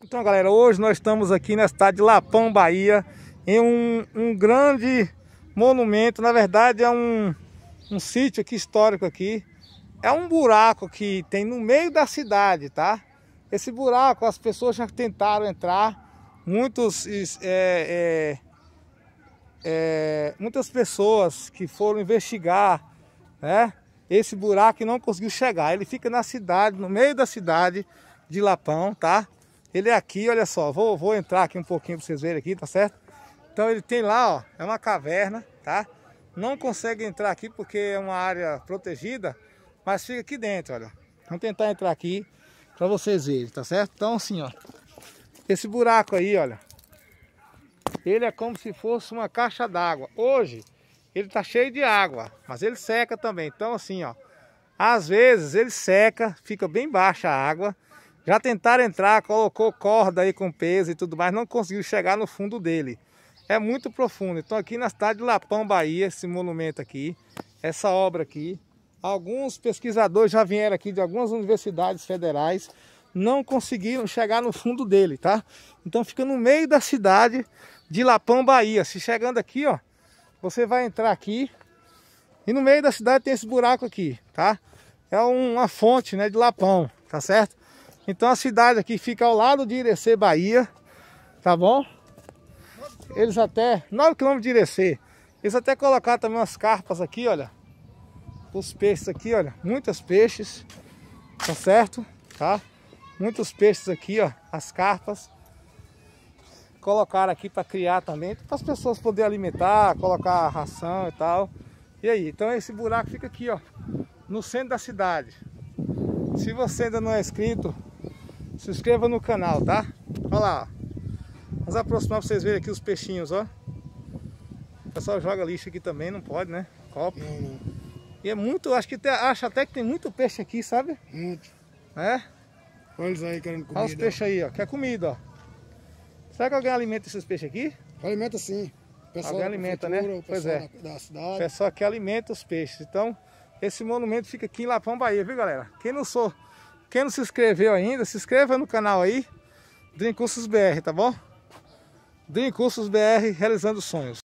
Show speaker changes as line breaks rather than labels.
Então, galera, hoje nós estamos aqui na cidade de Lapão, Bahia, em um, um grande monumento. Na verdade, é um, um sítio aqui histórico aqui. É um buraco que tem no meio da cidade, tá? Esse buraco as pessoas já tentaram entrar. Muitos, é, é, é, muitas pessoas que foram investigar né, esse buraco e não conseguiu chegar. Ele fica na cidade, no meio da cidade de Lapão, tá? Ele é aqui, olha só. Vou, vou entrar aqui um pouquinho para vocês verem aqui, tá certo? Então ele tem lá, ó, é uma caverna, tá? Não consegue entrar aqui porque é uma área protegida, mas fica aqui dentro, olha. Vamos tentar entrar aqui para vocês verem, tá certo? Então assim, ó. Esse buraco aí, olha. Ele é como se fosse uma caixa d'água. Hoje ele tá cheio de água, mas ele seca também. Então assim, ó. Às vezes ele seca, fica bem baixa a água já tentaram entrar, colocou corda aí com peso e tudo mais, não conseguiu chegar no fundo dele. É muito profundo. Então aqui na cidade de Lapão, Bahia, esse monumento aqui, essa obra aqui, alguns pesquisadores já vieram aqui de algumas universidades federais, não conseguiram chegar no fundo dele, tá? Então fica no meio da cidade de Lapão, Bahia. Se chegando aqui, ó, você vai entrar aqui e no meio da cidade tem esse buraco aqui, tá? É uma fonte, né, de Lapão, tá certo? Então a cidade aqui fica ao lado de Irecê, Bahia, tá bom? Eles até, 9 km de Irecê, eles até colocaram também umas carpas aqui, olha. Os peixes aqui, olha, muitos peixes, tá certo? Tá? Muitos peixes aqui, ó, as carpas. Colocaram aqui para criar também, para as pessoas poderem alimentar, colocar ração e tal. E aí, então esse buraco fica aqui, ó, no centro da cidade. Se você ainda não é inscrito, se inscreva no canal, tá? Olha lá, Vamos aproximar pra vocês verem aqui os peixinhos, ó. O pessoal joga lixo aqui também, não pode, né? Copo. Não, não. E é muito, acho que até, acho até que tem muito peixe aqui, sabe? Muito. É? Olha eles aí querendo comida. Olha os peixes aí, ó. Quer comida, ó. Será que alguém alimenta esses peixes aqui? Alimenta sim. Pessoal alguém alimenta, né? Pois é. Da, da cidade. O pessoal que alimenta os peixes. Então, esse monumento fica aqui em Lapão, Bahia, viu, galera? Quem não sou quem não se inscreveu ainda, se inscreva no canal aí, Dream Cursos BR, tá bom? Dream Cursos BR, realizando sonhos.